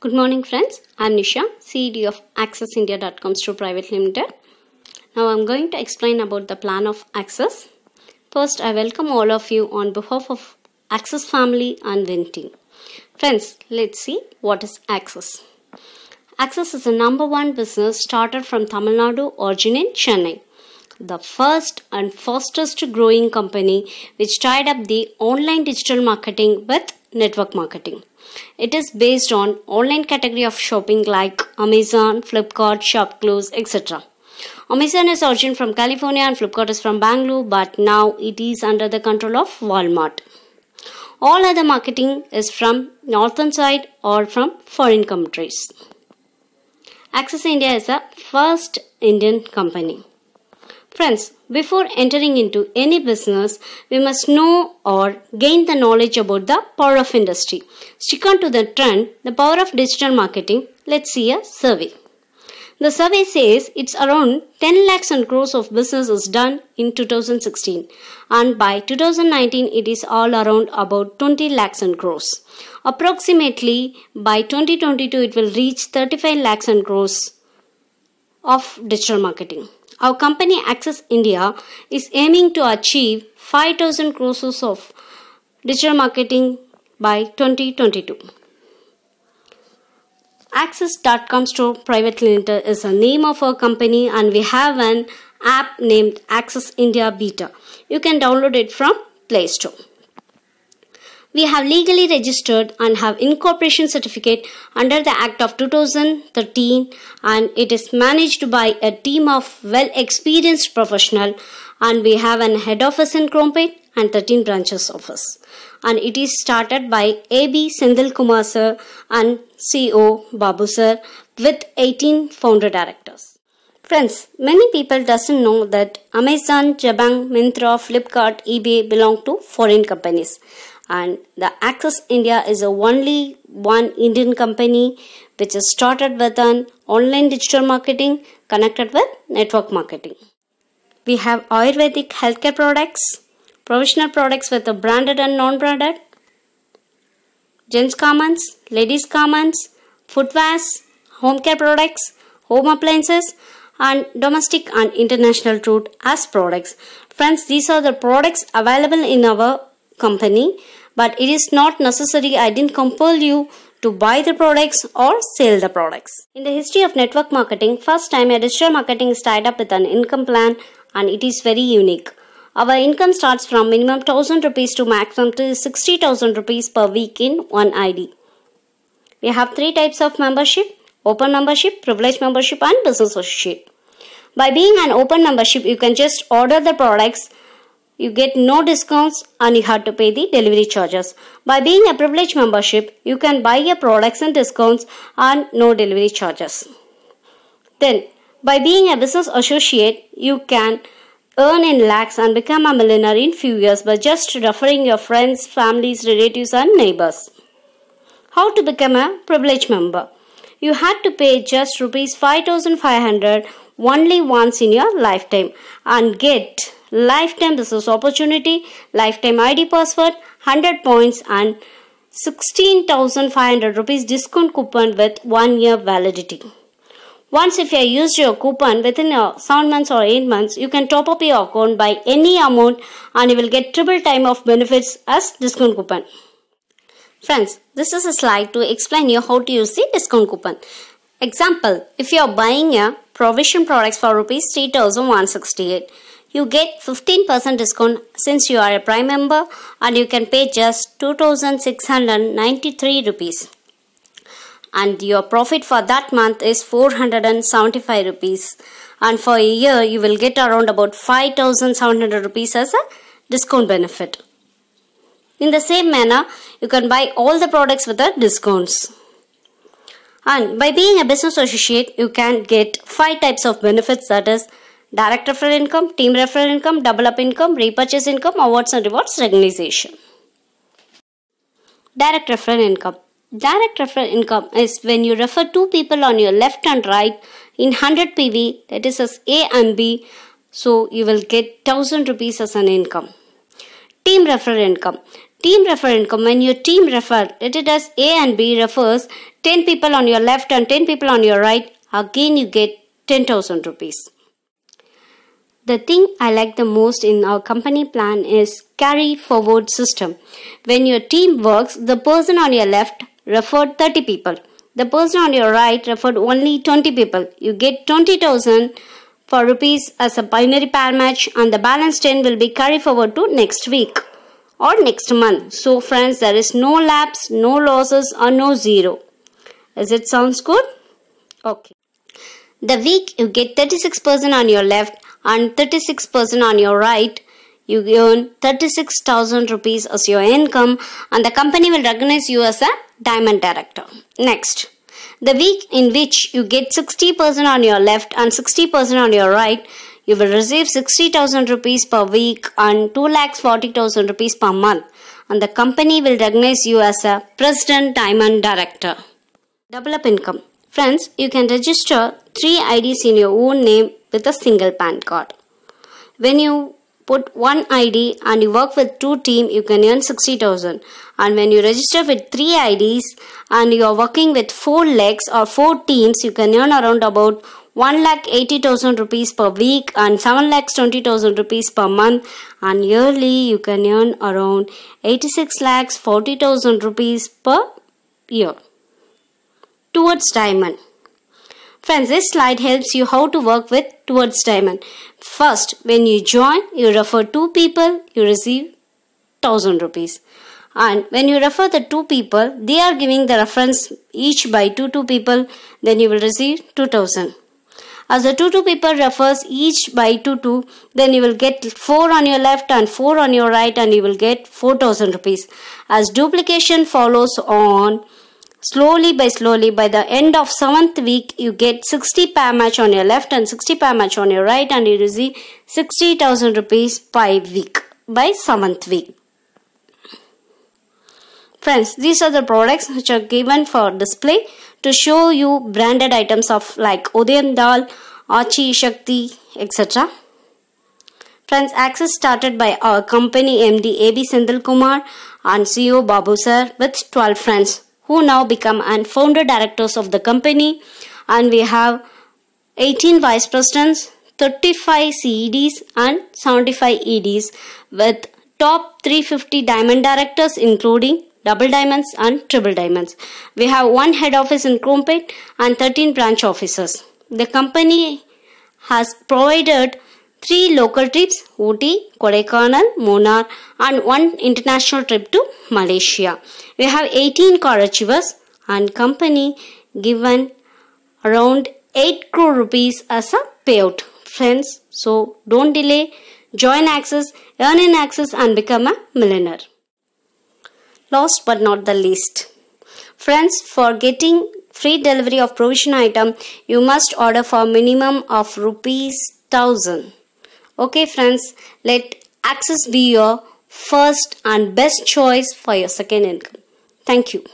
Good morning friends, I am Nisha, CED of AccessIndia.com Store Private Limited. Now I am going to explain about the plan of Access. First, I welcome all of you on behalf of Access family and Win team. Friends, let's see what is Access. Access is the number one business started from Tamil Nadu origin in Chennai the first and fastest growing company which tied up the online digital marketing with network marketing. It is based on online category of shopping like Amazon, Flipkart, Shopclose, etc. Amazon is origin from California and Flipkart is from Bangalore but now it is under the control of Walmart. All other marketing is from northern side or from foreign countries. Access India is the first Indian company. Friends, before entering into any business, we must know or gain the knowledge about the power of industry. Stick on to the trend, the power of digital marketing. Let's see a survey. The survey says it's around 10 lakhs and crores of business is done in 2016 and by 2019 it is all around about 20 lakhs and crores. Approximately by 2022 it will reach 35 lakhs and crores of digital marketing. Our company Access India is aiming to achieve 5000 crores of digital marketing by 2022. Access.com store private limited is the name of our company and we have an app named Access India Beta. You can download it from Play Store we have legally registered and have incorporation certificate under the Act of 2013 and it is managed by a team of well experienced professional and we have an head office in Krompet and 13 branches office and it is started by AB Sindhil Kumar sir and CO Babu sir with 18 founder directors. Friends, many people doesn't know that Amazon, Jabang, Mintra, Flipkart, eBay belong to foreign companies and the Access India is the only one Indian company which is started with an online digital marketing connected with network marketing. We have Ayurvedic healthcare products, professional products with the branded and non-branded, gents garments, ladies garments, footwear, home care products, home appliances and domestic and international route as products. Friends, these are the products available in our company but it is not necessary. I didn't compel you to buy the products or sell the products. In the history of network marketing, first time a digital marketing is tied up with an income plan and it is very unique. Our income starts from minimum 1000 rupees to maximum to 60000 rupees per week in one ID. We have three types of membership open membership, privileged membership, and business associate. By being an open membership, you can just order the products you get no discounts and you have to pay the delivery charges. By being a privileged membership, you can buy your products and discounts and no delivery charges. Then, by being a business associate, you can earn in lakhs and become a millionaire in few years by just referring your friends, families, relatives and neighbors. How to become a privileged member? You had to pay just rupees 5500 only once in your lifetime and get lifetime business opportunity, lifetime ID password, 100 points and 16,500 rupees discount coupon with one year validity. Once if you use your coupon within a 7 months or 8 months, you can top up your account by any amount and you will get triple time of benefits as discount coupon. Friends, this is a slide to explain you how to use the discount coupon. Example, if you are buying a provision products for rupees 3168. You get 15% discount since you are a Prime member and you can pay just 2693 rupees. And your profit for that month is 475 rupees. And for a year, you will get around about 5700 rupees as a discount benefit. In the same manner, you can buy all the products with the discounts. And by being a business associate, you can get five types of benefits that is direct referral income, team referral income, double up income, repurchase income, awards and rewards recognition. Direct referral income. Direct referral income is when you refer two people on your left and right in 100 PV that is as A and B so you will get 1000 rupees as an income. Team referral income team refer income when your team refer let it as a and b refers 10 people on your left and 10 people on your right again you get 10000 rupees the thing i like the most in our company plan is carry forward system when your team works the person on your left referred 30 people the person on your right referred only 20 people you get 20000 for rupees as a binary pair match and the balance 10 will be carried forward to next week or next month. So friends, there is no lapse, no losses or no zero. Is it sounds good? Okay. The week you get 36% on your left and 36% on your right. You earn 36,000 rupees as your income and the company will recognize you as a diamond director. Next. The week in which you get 60% on your left and 60% on your right, you will receive 60,000 rupees per week and 2,40,000 rupees per month. And the company will recognize you as a president, diamond director. Double up income. Friends, you can register three IDs in your own name with a single PAN card. When you put one ID and you work with two team, you can earn 60,000. And when you register with three IDs and you are working with four legs or four teams, you can earn around about 1 lakh 80,000 rupees per week and 7 lakh 20,000 rupees per month and yearly you can earn around 86 lakhs 40,000 rupees per year towards diamond Friends, this slide helps you how to work with towards diamond. First, when you join, you refer two people, you receive 1000 rupees. And when you refer the two people, they are giving the reference each by two two people, then you will receive 2000. As the 2 2 paper refers each by 2 2, then you will get 4 on your left and 4 on your right and you will get 4000 rupees. As duplication follows on slowly by slowly by the end of 7th week you get 60 pair match on your left and 60 pair match on your right and you receive 60,000 rupees per week by 7th week. Friends, these are the products which are given for display to show you branded items of like Odeon Dal, Achi Shakti, etc. Friends, Access started by our company MD AB Sindhil Kumar and CEO Babu Sir with 12 friends who now become and founder directors of the company and we have 18 vice presidents, 35 CEDs and 75 EDs with top 350 diamond directors including double diamonds and triple diamonds. We have one head office in Crumpet and 13 branch offices. The company has provided three local trips Ooty, Kodaikanal, Monar, and one international trip to Malaysia. We have 18 car achievers and company given around 8 crore rupees as a payout. Friends, so don't delay, join Access, earn in Access and become a millionaire. Last but not the least. Friends, for getting free delivery of provision item, you must order for minimum of rupees 1000. Okay friends, let Access be your first and best choice for your second income. Thank you.